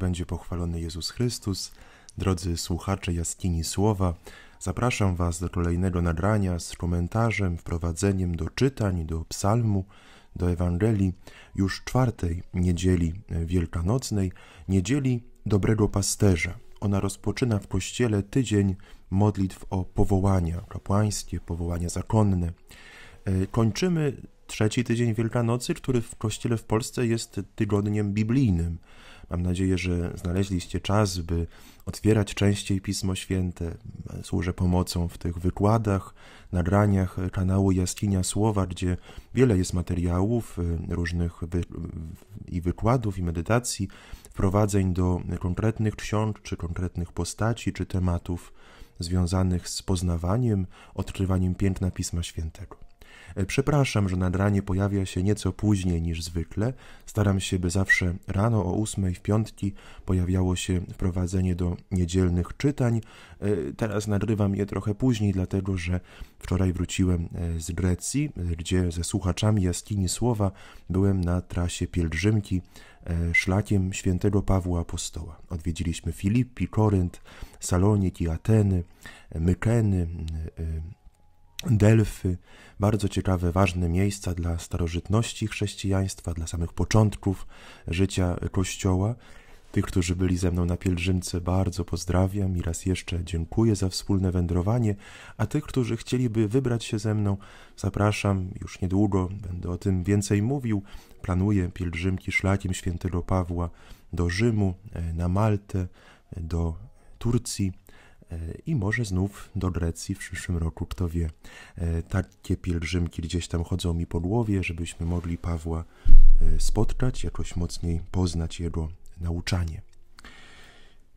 będzie pochwalony Jezus Chrystus. Drodzy słuchacze jaskini słowa, zapraszam Was do kolejnego nagrania z komentarzem, wprowadzeniem do czytań, do psalmu, do Ewangelii już czwartej niedzieli wielkanocnej, niedzieli dobrego pasterza. Ona rozpoczyna w kościele tydzień modlitw o powołania kapłańskie, powołania zakonne. E, kończymy trzeci tydzień Wielkanocy, który w kościele w Polsce jest tygodniem biblijnym. Mam nadzieję, że znaleźliście czas, by otwierać częściej Pismo Święte. Służę pomocą w tych wykładach, nagraniach kanału Jaskinia Słowa, gdzie wiele jest materiałów y, różnych wy i wykładów, i medytacji, wprowadzeń do konkretnych ksiąg, czy konkretnych postaci, czy tematów związanych z poznawaniem, odkrywaniem piękna Pisma Świętego. E, przepraszam, że nadranie pojawia się nieco później niż zwykle. Staram się, by zawsze rano o ósmej w piątki pojawiało się wprowadzenie do niedzielnych czytań. E, teraz nagrywam je trochę później, dlatego że wczoraj wróciłem e, z Grecji, gdzie ze słuchaczami jaskini słowa byłem na trasie pielgrzymki szlakiem świętego Pawła Apostoła. Odwiedziliśmy Filipi, Korynt, Saloniki, Ateny, Mykeny, Delfy, bardzo ciekawe, ważne miejsca dla starożytności chrześcijaństwa, dla samych początków życia Kościoła. Tych, którzy byli ze mną na pielgrzymce, bardzo pozdrawiam i raz jeszcze dziękuję za wspólne wędrowanie, a tych, którzy chcieliby wybrać się ze mną, zapraszam, już niedługo będę o tym więcej mówił. Planuję pielgrzymki szlakiem świętego Pawła do Rzymu, e, na Maltę, e, do Turcji. E, i może znów do Grecji w przyszłym roku, kto wie. E, takie pielgrzymki gdzieś tam chodzą mi po głowie, żebyśmy mogli Pawła e, spotkać, jakoś mocniej poznać jego nauczanie.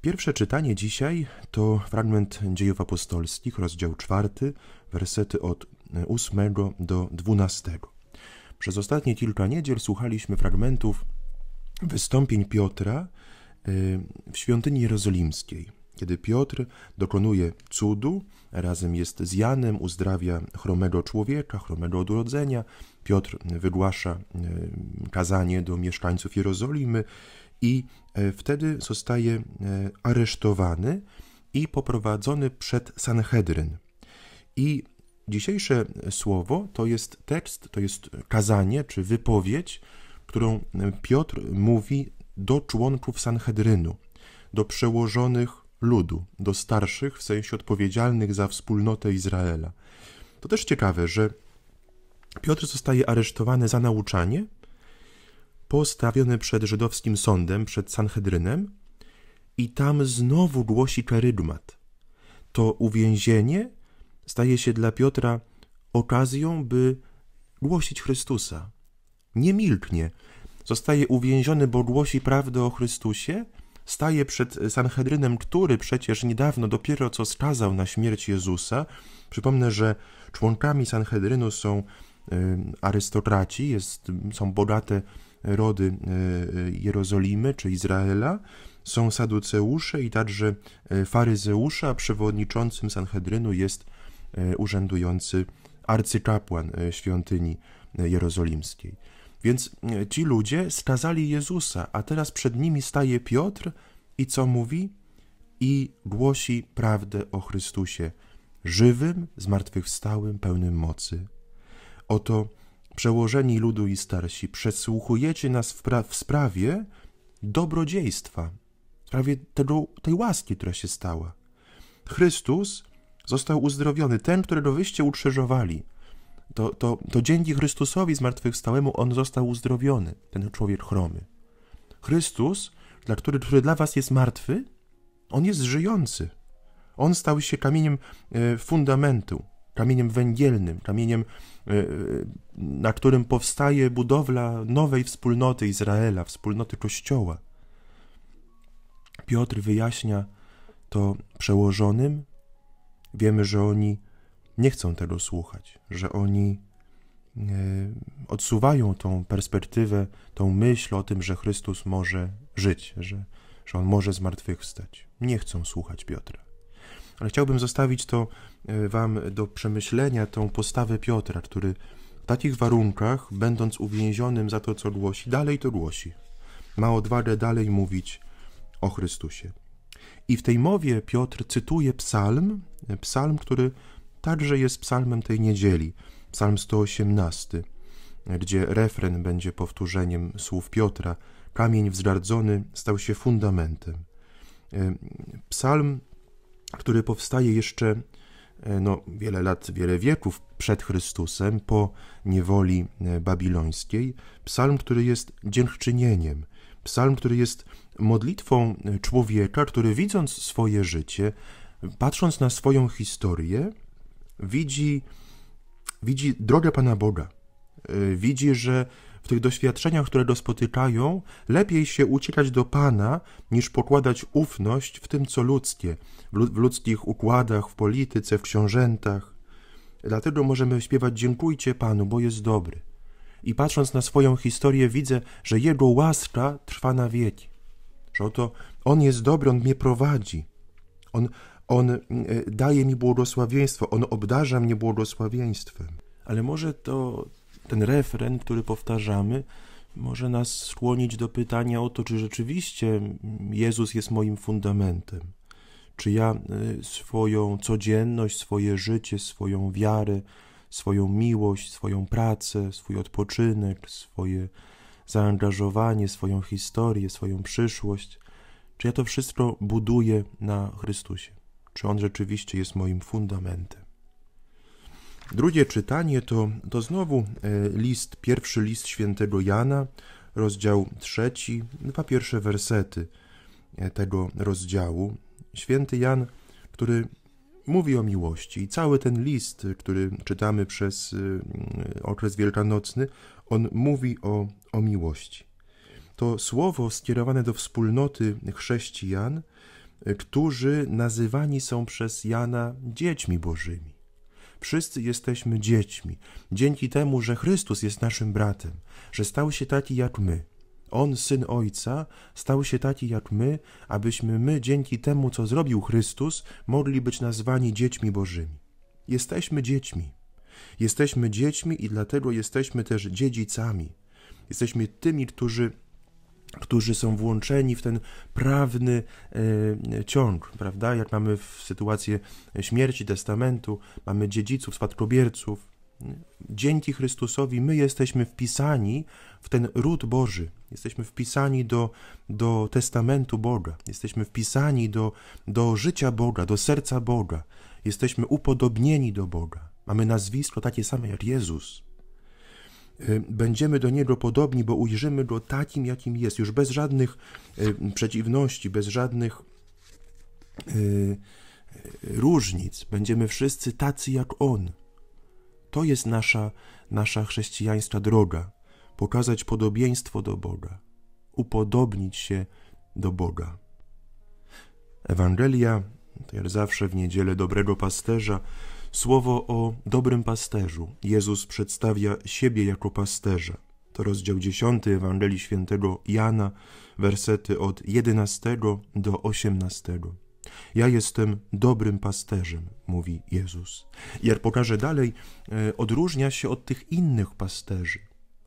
Pierwsze czytanie dzisiaj to fragment Dziejów Apostolskich, rozdział czwarty, wersety od 8 do 12. Przez ostatnie kilka niedziel słuchaliśmy fragmentów wystąpień Piotra w świątyni jerozolimskiej kiedy Piotr dokonuje cudu, razem jest z Janem, uzdrawia chromego człowieka, chromego od urodzenia. Piotr wygłasza e, kazanie do mieszkańców Jerozolimy i e, wtedy zostaje e, aresztowany i poprowadzony przed Sanhedryn. I dzisiejsze słowo to jest tekst, to jest kazanie czy wypowiedź, którą Piotr mówi do członków Sanhedrynu, do przełożonych ludu, do starszych, w sensie odpowiedzialnych za wspólnotę Izraela. To też ciekawe, że Piotr zostaje aresztowany za nauczanie, postawiony przed żydowskim sądem, przed Sanhedrynem i tam znowu głosi karygmat. To uwięzienie staje się dla Piotra okazją, by głosić Chrystusa. Nie milknie. Zostaje uwięziony, bo głosi prawdę o Chrystusie – staje przed Sanhedrynem, który przecież niedawno dopiero co skazał na śmierć Jezusa. Przypomnę, że członkami Sanhedrynu są y, arystokraci, jest, są bogate rody y, Jerozolimy czy Izraela, są saduceusze i także y, faryzeusze, a przewodniczącym Sanhedrynu jest urzędujący arcykapłan świątyni jerozolimskiej. Więc e, ci ludzie skazali Jezusa, a teraz przed nimi staje Piotr i co mówi? I głosi prawdę o Chrystusie, żywym, zmartwychwstałym, pełnym mocy. Oto przełożeni ludu i starsi, przesłuchujecie nas w, pra- w sprawie dobrodziejstwa, w sprawie tego, tej łaski, która się stała. Chrystus został uzdrowiony, ten, którego wyście ukrzyżowali – to, to, to dzięki Chrystusowi zmartwychwstałemu on został uzdrowiony, ten człowiek chromy. Chrystus, dla który, który dla was jest martwy, on jest żyjący. On stał się kamieniem e, fundamentu, kamieniem węgielnym, kamieniem, e, e, na którym powstaje budowla nowej wspólnoty Izraela, wspólnoty Kościoła. Piotr wyjaśnia to przełożonym. Wiemy, że oni nie chcą tego słuchać, że oni e, odsuwają tą perspektywę, tą myśl o tym, że Chrystus może żyć, że, że on może zmartwychwstać. Nie chcą słuchać Piotra. Ale chciałbym zostawić to e, Wam do przemyślenia, tą postawę Piotra, który w takich warunkach, będąc uwięzionym za to, co głosi, dalej to głosi. Ma odwagę dalej mówić o Chrystusie. I w tej mowie Piotr cytuje psalm, e, psalm, który także jest psalmem tej niedzieli, psalm 118, gdzie refren będzie powtórzeniem słów Piotra: Kamień wzgardzony stał się fundamentem. E, psalm, który powstaje jeszcze e, no, wiele lat, wiele wieków przed Chrystusem, po niewoli e, babilońskiej, psalm, który jest dziękczynieniem, psalm, który jest modlitwą człowieka, który widząc swoje życie, patrząc na swoją historię, widzi, widzi drogę Pana Boga. Y, widzi, że w tych doświadczeniach, które go spotykają, lepiej się uciekać do Pana, niż pokładać ufność w tym, co ludzkie, w ludzkich układach, w polityce, w książętach. Dlatego możemy śpiewać Dziękujcie Panu, bo jest dobry. I patrząc na swoją historię, widzę, że Jego łaska trwa na wieki. Że oto On jest dobry, On mnie prowadzi. On, on e, daje mi błogosławieństwo, on obdarza mnie błogosławieństwem. Ale może to ten refren, który powtarzamy, może nas skłonić do pytania o to, czy rzeczywiście Jezus jest moim fundamentem. Czy ja e, swoją codzienność, swoje życie, swoją wiarę, swoją miłość, swoją pracę, swój odpoczynek, swoje zaangażowanie, swoją historię, swoją przyszłość, czy ja to wszystko buduję na Chrystusie czy on rzeczywiście jest moim fundamentem. Drugie czytanie to, to znowu e, list, pierwszy list świętego Jana, rozdział trzeci, dwa pierwsze wersety e, tego rozdziału. Święty Jan, który mówi o miłości i cały ten list, który czytamy przez e, mm, okres wielkanocny, on mówi o, o miłości. To słowo skierowane do wspólnoty chrześcijan którzy nazywani są przez Jana dziećmi Bożymi. Wszyscy jesteśmy dziećmi, dzięki temu, że Chrystus jest naszym bratem, że stał się taki jak my. On, syn Ojca, stał się taki jak my, abyśmy my, dzięki temu, co zrobił Chrystus, mogli być nazwani dziećmi Bożymi. Jesteśmy dziećmi. Jesteśmy dziećmi i dlatego jesteśmy też dziedzicami. Jesteśmy tymi, którzy którzy są włączeni w ten prawny e, ciąg, prawda? Jak mamy w sytuację śmierci, testamentu, mamy dziedziców, spadkobierców. Dzięki Chrystusowi my jesteśmy wpisani w ten ród Boży, jesteśmy wpisani do, do testamentu Boga, jesteśmy wpisani do, do życia Boga, do serca Boga, jesteśmy upodobnieni do Boga. Mamy nazwisko takie same jak Jezus. Y, będziemy do Niego podobni, bo ujrzymy Go takim, jakim jest, już bez żadnych y, przeciwności, bez żadnych y, różnic. Będziemy wszyscy tacy jak On. To jest nasza, nasza chrześcijańska droga. Pokazać podobieństwo do Boga, upodobnić się do Boga. Ewangelia, jak zawsze w niedzielę dobrego pasterza, Słowo o dobrym pasterzu. Jezus przedstawia siebie jako pasterza. To rozdział 10 Ewangelii Świętego Jana, wersety od 11 do 18. Ja jestem dobrym pasterzem, mówi Jezus. Jak pokażę dalej, e, odróżnia się od tych innych pasterzy.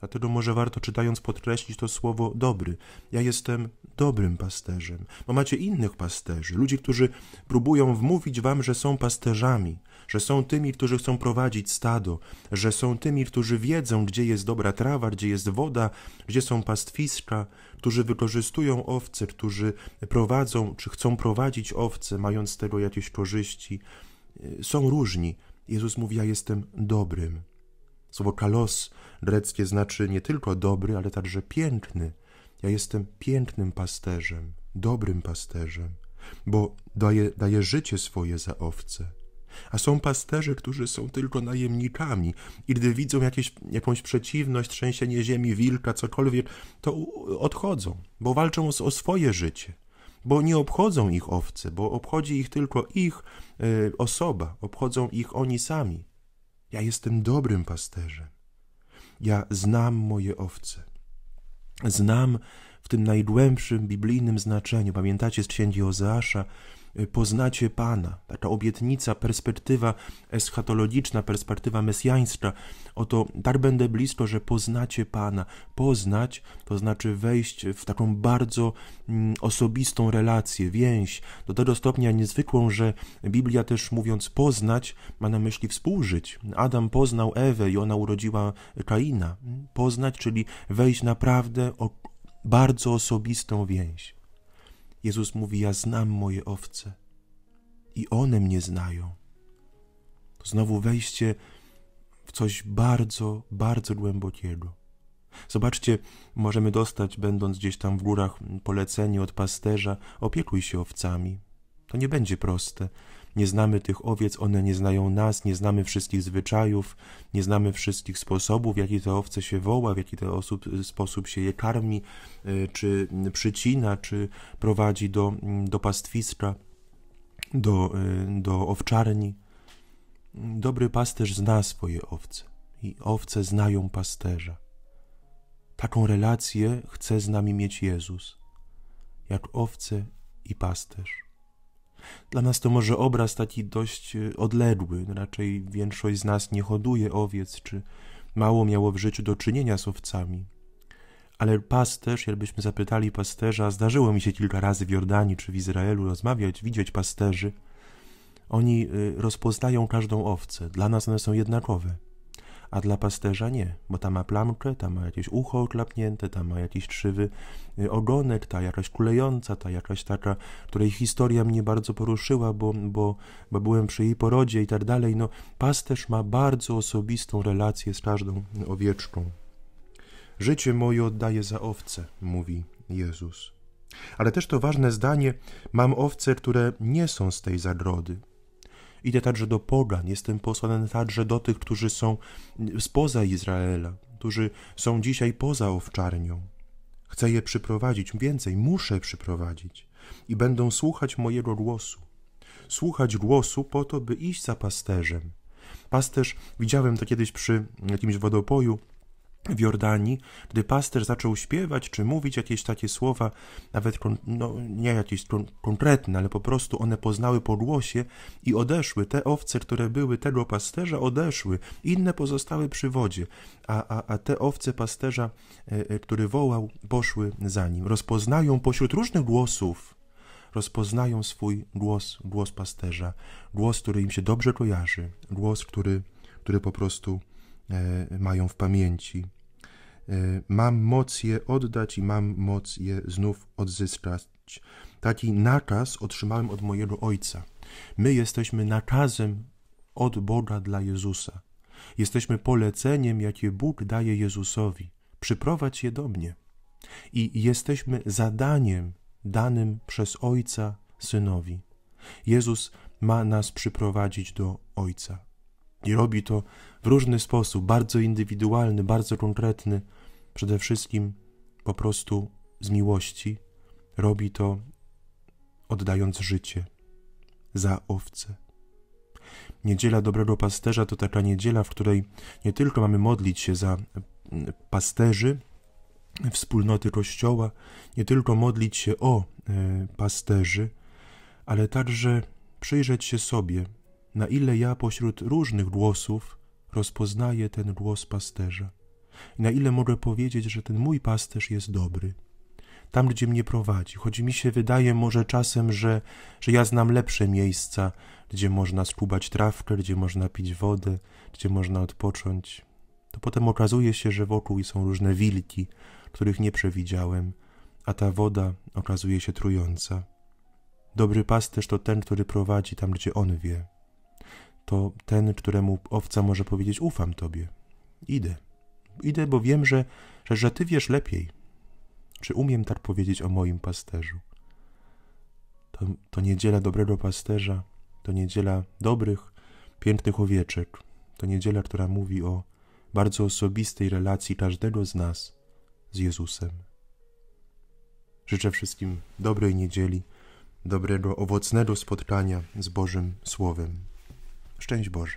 Dlatego może warto czytając podkreślić to słowo dobry. Ja jestem dobrym pasterzem, bo macie innych pasterzy, ludzi, którzy próbują wmówić wam, że są pasterzami, że są tymi, którzy chcą prowadzić stado, że są tymi, którzy wiedzą, gdzie jest dobra trawa, gdzie jest woda, gdzie są pastwiska, którzy wykorzystują owce, którzy prowadzą czy chcą prowadzić owce, mając z tego jakieś korzyści. Są różni. Jezus mówi: Ja jestem dobrym Słowo kalos greckie znaczy nie tylko dobry, ale także piękny. Ja jestem pięknym pasterzem, dobrym pasterzem, bo daję, daję życie swoje za owce. A są pasterze, którzy są tylko najemnikami i gdy widzą jakieś, jakąś przeciwność, trzęsienie ziemi, wilka, cokolwiek, to odchodzą, bo walczą o, o swoje życie, bo nie obchodzą ich owce, bo obchodzi ich tylko ich y, osoba, obchodzą ich oni sami. Ja jestem dobrym pasterzem. Ja znam moje owce. Znam w tym najgłębszym biblijnym znaczeniu. Pamiętacie z księgi Ozeasza, Y, poznacie Pana. Taka obietnica, perspektywa eschatologiczna, perspektywa mesjańska. Oto tak będę blisko, że poznacie Pana. Poznać to znaczy wejść w taką bardzo mm, osobistą relację, więź, do tego stopnia niezwykłą, że Biblia też mówiąc poznać ma na myśli współżyć. Adam poznał Ewę i ona urodziła Kaina. Poznać, czyli wejść naprawdę o bardzo osobistą więź. Jezus mówi: Ja znam moje owce i one mnie znają. To znowu wejście w coś bardzo, bardzo głębokiego. Zobaczcie, możemy dostać, będąc gdzieś tam w górach, polecenie od pasterza: opiekuj się owcami. To nie będzie proste. Nie znamy tych owiec, one nie znają nas, nie znamy wszystkich zwyczajów, nie znamy wszystkich sposobów, w jaki te owce się woła, w jaki ten osób, sposób się je karmi, y, czy przycina, czy prowadzi do, mm, do pastwiska, do, y, do owczarni. Dobry pasterz zna swoje owce i owce znają pasterza. Taką relację chce z nami mieć Jezus, jak owce i pasterz. Dla nas to może obraz taki dość y, odległy, raczej większość z nas nie hoduje owiec, czy mało miało w życiu do czynienia z owcami. Ale pasterz, jakbyśmy zapytali pasterza, zdarzyło mi się kilka razy w Jordanii czy w Izraelu rozmawiać, widzieć pasterzy. Oni y, rozpoznają każdą owcę, dla nas one są jednakowe a dla pasterza nie, bo tam ma plamkę, tam ma jakieś ucho oklapnięte, tam ma jakiś krzywy y, ogonek, ta jakaś kulejąca, ta jakaś taka, której historia mnie bardzo poruszyła, bo, bo, bo byłem przy jej porodzie i tak dalej. No, pasterz ma bardzo osobistą relację z każdą y, owieczką. Życie moje oddaję za owce, mówi Jezus. Ale też to ważne zdanie: mam owce, które nie są z tej zagrody. Idę także do pogan, jestem posłany także do tych, którzy są spoza Izraela, którzy są dzisiaj poza owczarnią. Chcę je przyprowadzić, więcej, muszę przyprowadzić i będą słuchać mojego głosu. Słuchać głosu po to, by iść za pasterzem. Pasterz, widziałem to kiedyś przy jakimś wodopoju, w Jordanii, gdy pasterz zaczął śpiewać czy mówić jakieś takie słowa, nawet no, nie jakieś konkretne, ale po prostu one poznały po głosie i odeszły. Te owce, które były tego pasterza, odeszły, inne pozostały przy wodzie, a, a, a te owce pasterza, e, e, który wołał, poszły za nim. Rozpoznają pośród różnych głosów, rozpoznają swój głos, głos pasterza, głos, który im się dobrze kojarzy, głos, który, który po prostu E, mają w pamięci. E, mam moc je oddać i mam moc je znów odzyskać. Taki nakaz otrzymałem od mojego Ojca. My jesteśmy nakazem od Boga dla Jezusa. Jesteśmy poleceniem, jakie Bóg daje Jezusowi. Przyprowadź je do mnie. I jesteśmy zadaniem danym przez Ojca Synowi. Jezus ma nas przyprowadzić do Ojca. I robi to w różny sposób, bardzo indywidualny, bardzo konkretny. Przede wszystkim po prostu z miłości. Robi to oddając życie za owce. Niedziela Dobrego Pasterza to taka niedziela, w której nie tylko mamy modlić się za mm, pasterzy, wspólnoty Kościoła, nie tylko modlić się o e, pasterzy, ale także przyjrzeć się sobie, na ile ja pośród różnych głosów rozpoznaję ten głos pasterza, na ile mogę powiedzieć, że ten mój pasterz jest dobry. Tam, gdzie mnie prowadzi, choć mi się wydaje może czasem, że, że ja znam lepsze miejsca, gdzie można skubać trawkę, gdzie można pić wodę, gdzie można odpocząć, to potem okazuje się, że wokół są różne wilki, których nie przewidziałem, a ta woda okazuje się trująca. Dobry pasterz to ten, który prowadzi tam, gdzie on wie to ten, któremu owca może powiedzieć: Ufam tobie, idę. Idę, bo wiem, że, że, że ty wiesz lepiej. Czy umiem tak powiedzieć o moim pasterzu? To, to niedziela dobrego pasterza, to niedziela dobrych, pięknych owieczek, to niedziela, która mówi o bardzo osobistej relacji każdego z nas z Jezusem. Życzę wszystkim dobrej niedzieli, dobrego, owocnego spotkania z Bożym Słowem. Szczęść Boże.